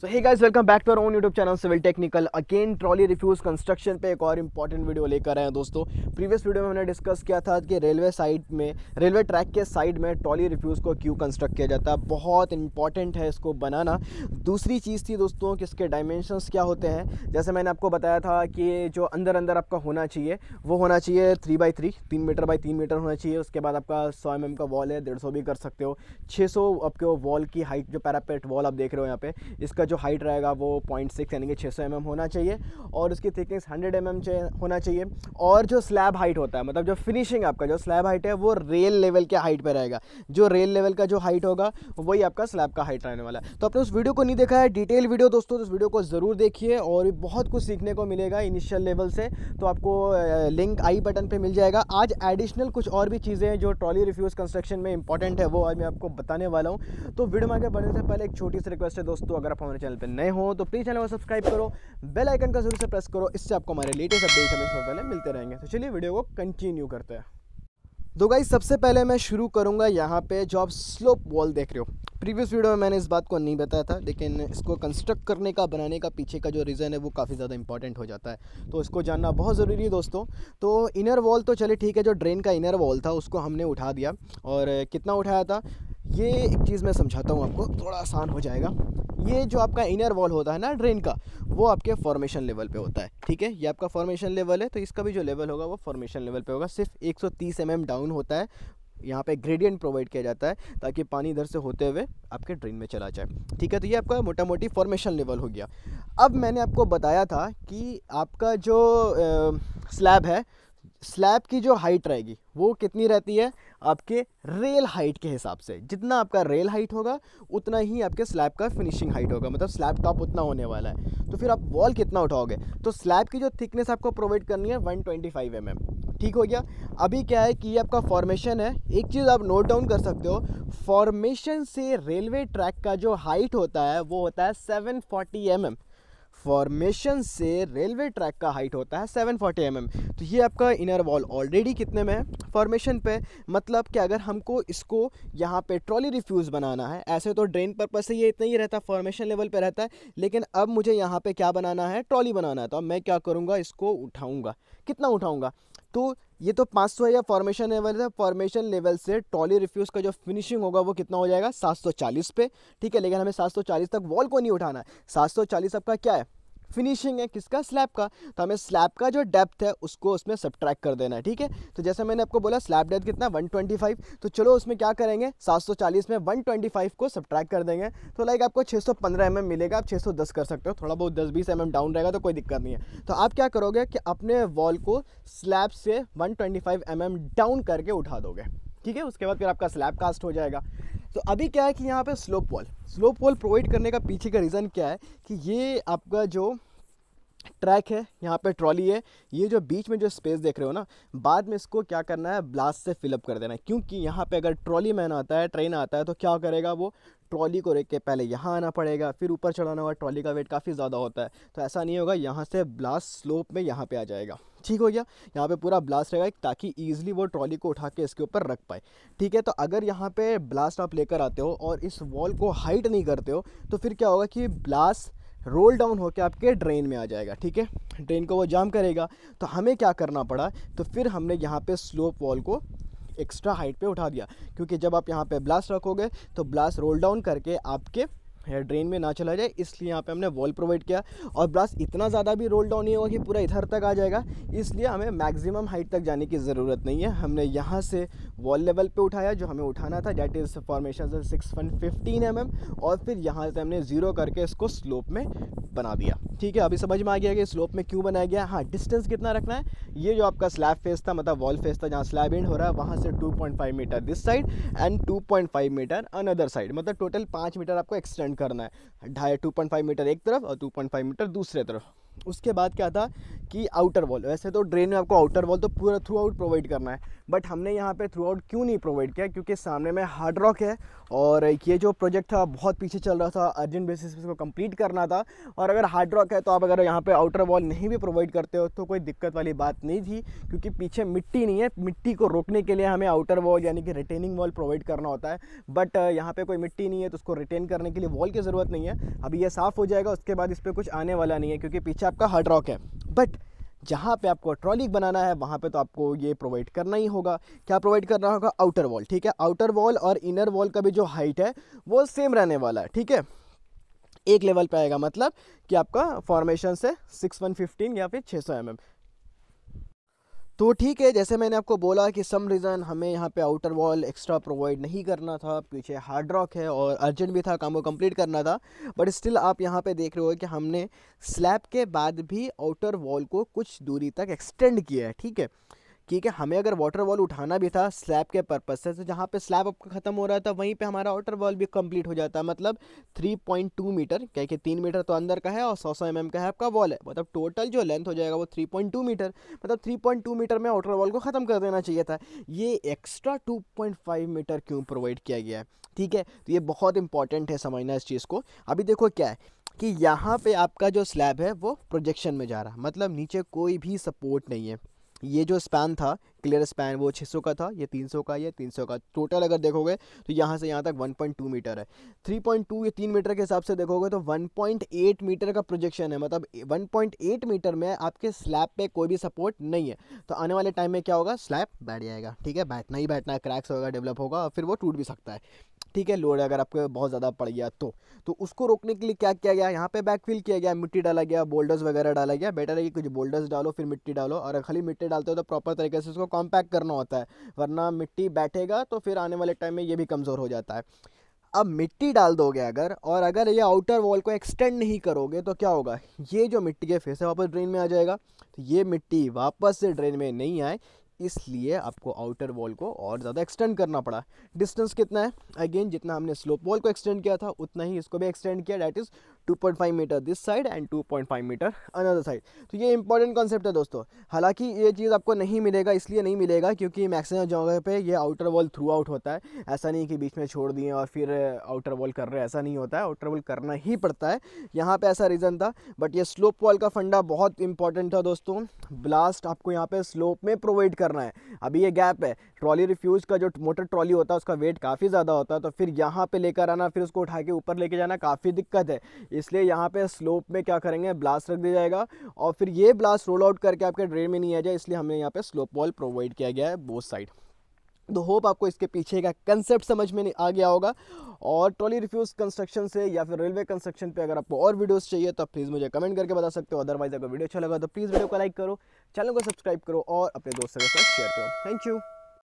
So hey guys welcome back to our own YouTube channel civil technical again trolley refuge construction पे एक और important video लेकर आए हैं दोस्तों प्रीवियस वीडियो में हमने डिस्कस किया था कि रेलवे साइड में रेलवे ट्रैक के साइड में ट्रॉली रिफ्यूज़ को क्यों कंस्ट्रक्ट किया जाता है बहुत इंपॉर्टेंट है इसको बनाना दूसरी चीज़ थी दोस्तों कि इसके डायमेंशनस क्या होते हैं जैसे मैंने आपको बताया था कि जो अंदर अंदर आपका होना चाहिए वो होना चाहिए थ्री बाई थ्री तीन मीटर बाई तीन मीटर होना चाहिए उसके बाद आपका सौ एम mm का वॉल है डेढ़ सौ भी कर सकते हो छः सौ आपके वॉल की हाइट जो पैरापेट वॉल आप देख रहे हो यहाँ पे इसका जो हाइट रहेगा वो पॉइंट सिक्स यानी कि छः सौ mm होना चाहिए और उसकी थिकनेस हंड्रेड एम एम होना चाहिए और जो स्लैब हाइट होता है मतलब जो फिनिशिंग आपका जो स्लैब हाइट है वो रेल लेवल के हाइट पर रहेगा जो रेल लेवल का जो हाइट होगा वही आपका स्लैब का हाइट रहने वाला है तो आपने उस वीडियो को नहीं देखा है डिटेल वीडियो दोस्तों तो उस वीडियो को ज़रूर देखिए और बहुत कुछ सीखने को मिलेगा इनिशियल लेवल से तो आपको लिंक आई बटन पर मिल जाएगा आज एडिशनल कुछ और भी चीज़ें जो ट्रॉली रिफ्यूज़ कंस्ट्रक्शन में इंपॉर्टेंट है वो आज मैं आपको बताने वाला हूँ तो वीडियो में आगे बढ़ने से पहले एक छोटी सी रिक्वेस्ट है दोस्तों अगर आप हमारे हमारे चैनल पर नए हो तो प्लीज़ चैनल को सब्सक्राइब करो बेल आइकन का जरूर से प्रेस करो इससे आपको हमारे लेटेस्ट अपडेट्स हमें सबसे पहले मिलते रहेंगे तो चलिए वीडियो को कंटिन्यू करते हैं तो गाई सबसे पहले मैं शुरू करूँगा यहाँ पे जो आप स्लोप वॉल देख रहे हो प्रीवियस वीडियो में मैंने इस बात को नहीं बताया था लेकिन इसको कंस्ट्रक्ट करने का बनाने का पीछे का जो रीज़न है वो काफ़ी ज़्यादा इंपॉर्टेंट हो जाता है तो इसको जानना बहुत ज़रूरी है दोस्तों तो इनर वॉल तो चले ठीक है जो ड्रेन का इनर वॉल था उसको हमने उठा दिया और कितना उठाया था ये एक चीज़ मैं समझाता हूँ आपको थोड़ा आसान हो जाएगा ये जो आपका इनर वॉल होता है ना ड्रेन का वो आपके फॉर्मेशन लेवल पे होता है ठीक है ये आपका फॉर्मेशन लेवल है तो इसका भी जो लेवल होगा वो फॉर्मेशन लेवल पे होगा सिर्फ 130 सौ mm डाउन होता है यहाँ पे ग्रेडियंट प्रोवाइड किया जाता है ताकि पानी इधर से होते हुए आपके ड्रेन में चला जाए ठीक है तो ये आपका मोटा मोटी फॉर्मेशन लेवल हो गया अब मैंने आपको बताया था कि आपका जो स्लैब है स्लैब की जो हाइट रहेगी वो कितनी रहती है आपके रेल हाइट के हिसाब से जितना आपका रेल हाइट होगा उतना ही आपके स्लैब का फिनिशिंग हाइट होगा मतलब स्लैब टॉप उतना होने वाला है तो फिर आप वॉल कितना उठाओगे तो स्लैब की जो थिकनेस आपको प्रोवाइड करनी है one twenty five M M ठीक हो गया अभी क्या है कि ये आपका फॉर्मेशन है एक चीज़ आप नोट डाउन कर सकते हो फॉर्मेशन से रेलवे ट्रैक का जो हाइट होता है वो होता है seven forty M M formation से रेलवे ट्रैक का हाइट होता है 740 फोर्टी mm. तो ये आपका इनर वॉल ऑलरेडी कितने में है फॉर्मेशन पे मतलब कि अगर हमको इसको यहाँ पे ट्रॉली रिफ्यूज़ बनाना है ऐसे तो ड्रेन पर्पज से ये इतना ही रहता है फॉर्मेशन लेवल पे रहता है लेकिन अब मुझे यहाँ पे क्या बनाना है ट्रॉली बनाना है तो अब मैं क्या करूँगा इसको उठाऊँगा कितना उठाऊँगा तो ये तो 500 है या फॉर्मेशन लेवल है फॉर्मेशन लेवल से टॉली रिफ्यूज़ का जो फिनिशिंग होगा वो कितना हो जाएगा 740 पे ठीक है लेकिन हमें 740 तक वॉल को नहीं उठाना है चालीस आपका क्या है फिनिशिंग है किसका स्लैब का तो हमें स्लैब का जो डेप्थ है उसको उसमें सब्ट्रैक कर देना है ठीक है तो जैसे मैंने आपको बोला स्लैब डेप्थ कितना 125 तो चलो उसमें क्या करेंगे 740 में 125 को सब्ट्रैक कर देंगे तो लाइक आपको 615 सौ mm मिलेगा आप 610 कर सकते हो थोड़ा बहुत 10 बीस एम mm डाउन रहेगा तो कोई दिक्कत नहीं है तो आप क्या करोगे कि अपने वॉल को स्लैब से वन ट्वेंटी mm डाउन करके उठा दोगे ठीक है उसके बाद फिर आपका स्लैब कास्ट हो जाएगा तो अभी क्या है कि यहाँ पे slope wall slope wall provide करने का पीछे का रीज़न क्या है कि ये आपका जो ट्रैक है यहाँ पे ट्रॉली है ये जो बीच में जो स्पेस देख रहे हो ना बाद में इसको क्या करना है ब्लास्ट से फिलअप कर देना है क्योंकि यहाँ पे अगर ट्रॉली मैन आता है ट्रेन आता है तो क्या करेगा वो ट्रॉली को रेख के पहले यहाँ आना पड़ेगा फिर ऊपर चढ़ाना होगा ट्रॉली का वेट काफ़ी ज़्यादा होता है तो ऐसा नहीं होगा यहाँ से ब्लास्ट स्लोप में यहाँ पर आ जाएगा ठीक हो गया यहाँ पे पूरा ब्लास्ट रहेगा ताकि ईजिली वो ट्रॉली को उठा के इसके ऊपर रख पाए ठीक है तो अगर यहाँ पे ब्लास्ट आप लेकर आते हो और इस वॉल को हाइट नहीं करते हो तो फिर क्या होगा कि ब्लास्ट रोल डाउन होकर आपके ड्रेन में आ जाएगा ठीक है ड्रेन को वो जाम करेगा तो हमें क्या करना पड़ा तो फिर हमने यहाँ पे स्लोप वॉल को एक्स्ट्रा हाइट पे उठा दिया क्योंकि जब आप यहाँ पे ब्लास्ट रखोगे तो ब्लास्ट रोल डाउन करके आपके या ड्रेन में ना चला जाए इसलिए यहाँ पे हमने वॉल प्रोवाइड किया और ब्रास इतना ज़्यादा भी रोल डाउन नहीं होगा कि पूरा इधर तक आ जाएगा इसलिए हमें मैक्सिमम हाइट तक जाने की ज़रूरत नहीं है हमने यहाँ से वॉल लेवल पे उठाया जो हमें उठाना था that is formation six one fifteen M M और फिर यहाँ से हमने ज़ीरो करके इसको स्लोप में बना दिया ठीक है अभी समझ में आ गया कि स्लोप में क्यों बनाया गया हाँ डिस्टेंस कितना रखना है ये जो आपका स्लैब फेस था मतलब वॉल फेस था जहाँ स्लैब एंड हो रहा है वहाँ से two metre this side and two metre another side मतलब टोटल पाँच मीटर आपको एक्सटेंड करना है ढाई टू पॉइंट फाइव मीटर एक तरफ और टू पॉइंट फाइव मीटर दूसरे तरफ उसके बाद क्या था कि आउटर वॉल वैसे तो ड्रेन में आपको आउटर वॉल तो पूरा थ्रू आउट प्रोवाइड करना है बट हमने यहाँ पे थ्रू आउट क्यों नहीं प्रोवाइड किया क्योंकि सामने में हार्ड रॉक है और ये जो प्रोजेक्ट था बहुत पीछे चल रहा था अर्जेंट बेसिस पे इसको कंप्लीट करना था और अगर हार्ड रॉक है तो आप अगर यहाँ पर आउटर वॉल नहीं भी प्रोवाइड करते हो तो कोई दिक्कत वाली बात नहीं थी क्योंकि पीछे मिट्टी नहीं है मिट्टी को रोकने के लिए हमें आउटर वॉल यानी कि रिटेनिंग वॉल प्रोवाइड करना होता है बट यहाँ पर कोई मिट्टी नहीं है तो उसको रिटेन करने के लिए वॉल की ज़रूरत नहीं है अभी यह साफ़ हो जाएगा उसके बाद इस पर कुछ आने वाला नहीं है क्योंकि पीछे आपका हार्ड रॉक है बट जहाँ पे आपको ट्रॉलिक बनाना है वहाँ पे तो आपको ये प्रोवाइड करना ही होगा क्या प्रोवाइड करना होगा आउटर वॉल ठीक है आउटर वॉल और इनर वॉल का भी जो हाइट है वो सेम रहने वाला है ठीक है एक लेवल पे आएगा मतलब कि आपका फॉर्मेशन से 6115 या फिर 600 सौ mm. तो ठीक है जैसे मैंने आपको बोला कि सम रीज़न हमें यहाँ पे आउटर वॉल एक्स्ट्रा प्रोवाइड नहीं करना था पीछे हार्ड रॉक है और अर्जेंट भी था काम को कंप्लीट करना था बट स्टिल आप यहाँ पे देख रहे हो कि हमने स्लैब के बाद भी आउटर वॉल को कुछ दूरी तक एक्सटेंड किया है ठीक है ठीक है हमें अगर वाटर वॉल उठाना भी था स्लैब के पर्पज़ से तो जहाँ पे स्लैब आपका ख़त्म हो रहा था वहीं पे हमारा वाटर वॉल भी कंप्लीट हो जाता है मतलब 3.2 मीटर क्या कि तीन मीटर तो अंदर का है और सौ सौ एम mm का है आपका वॉल है मतलब टोटल जो लेंथ हो जाएगा वो 3.2 मीटर मतलब 3.2 मीटर में वाटर वॉल को ख़त्म कर देना चाहिए था ये एक्स्ट्रा टू मीटर क्यों प्रोवाइड किया गया है ठीक है तो ये बहुत इंपॉर्टेंट है समझना इस चीज़ को अभी देखो क्या है कि यहाँ पे आपका जो स्लैब है वो प्रोजेक्शन में जा रहा है मतलब नीचे कोई भी सपोर्ट नहीं है ये जो स्पैन था क्लियर स्पैन वो 600 का था ये 300 का ये 300 का टोटल अगर देखोगे तो यहाँ से यहाँ तक 1.2 मीटर है 3.2 ये तीन मीटर के हिसाब से देखोगे तो 1.8 मीटर का प्रोजेक्शन है मतलब 1.8 मीटर में आपके स्लैब पे कोई भी सपोर्ट नहीं है तो आने वाले टाइम में क्या होगा स्लैब बैठ जाएगा ठीक है बैठना ही बैठना है क्रैक्स होगा डेवलप होगा और फिर वो टूट भी सकता है ठीक है लोड अगर आपके बहुत ज़्यादा पड़ गया तो तो उसको रोकने के लिए क्या किया गया यहाँ पे बैकफिल किया गया मिट्टी डाला गया बोल्डर्स वगैरह डाला गया बेटर है कि कुछ बोल्डर्स डालो फिर मिट्टी डालो और खाली मिट्टी डालते हो तो प्रॉपर तरीके से उसको कॉम्पैक्ट करना होता है वरना मिट्टी बैठेगा तो फिर आने वाले टाइम में ये भी कमज़ोर हो जाता है अब मिट्टी डाल दोगे अगर और अगर ये आउटर वॉल को एक्सटेंड नहीं करोगे तो क्या होगा ये जो मिट्टी के फिर से वापस ड्रेन में आ जाएगा तो ये मिट्टी वापस से ड्रेन में नहीं आए इसलिए आपको आउटर वॉल को और ज़्यादा एक्सटेंड करना पड़ा डिस्टेंस कितना है अगेन जितना हमने स्लोप वॉल को एक्सटेंड किया था उतना ही इसको भी एक्सटेंड किया that is 2.5 metre this side and 2.5 metre another side तो ये इंपॉर्टेंट कॉन्सेप्ट है दोस्तों हालांकि ये चीज़ आपको नहीं मिलेगा इसलिए नहीं मिलेगा क्योंकि मैक्सिमम जगह पे ये आउटर वॉल थ्रू आउट होता है ऐसा नहीं कि बीच में छोड़ दिए और फिर आउटर वॉल कर रहे हैं ऐसा नहीं होता है आउटर वॉल करना ही पड़ता है यहाँ पर ऐसा रीज़न था बट ये स्लोप वॉल का फंडा बहुत इंपॉर्टेंट था दोस्तों ब्लास्ट आपको यहाँ पर स्लोप में प्रोवाइड करना है अभी ये गैप है ट्रॉली रिफ्यूज का जो मोटर ट्रॉली होता है उसका वेट काफ़ी ज़्यादा होता है तो फिर यहाँ पर लेकर आना फिर उसको उठा के ऊपर लेके जाना काफ़ी दिक्कत है इसलिए यहाँ पे स्लोप में क्या करेंगे ब्लास्ट रख दिया जाएगा और फिर ये ब्लास्ट रोल आउट करके आपके ड्रेन में नहीं आ जाए इसलिए हमने यहाँ पे स्लोप वॉल प्रोवाइड किया गया है बोथ साइड तो होप आपको इसके पीछे का कंसेप्ट समझ में आ गया होगा और ट्रॉली रिफ्यूज़ कंस्ट्रक्शन से या फिर रेलवे कंस्ट्रक्शन पे अगर आपको और वीडियोस चाहिए तो आप प्लीज़ मुझे कमेंट करके बता सकते हो अदरवाइज अगर वीडियो अच्छा लगा तो प्लीज़ वीडियो को लाइक करो चैनल को सब्सक्राइब करो और अपने दोस्तों के साथ शेयर करो थैंक यू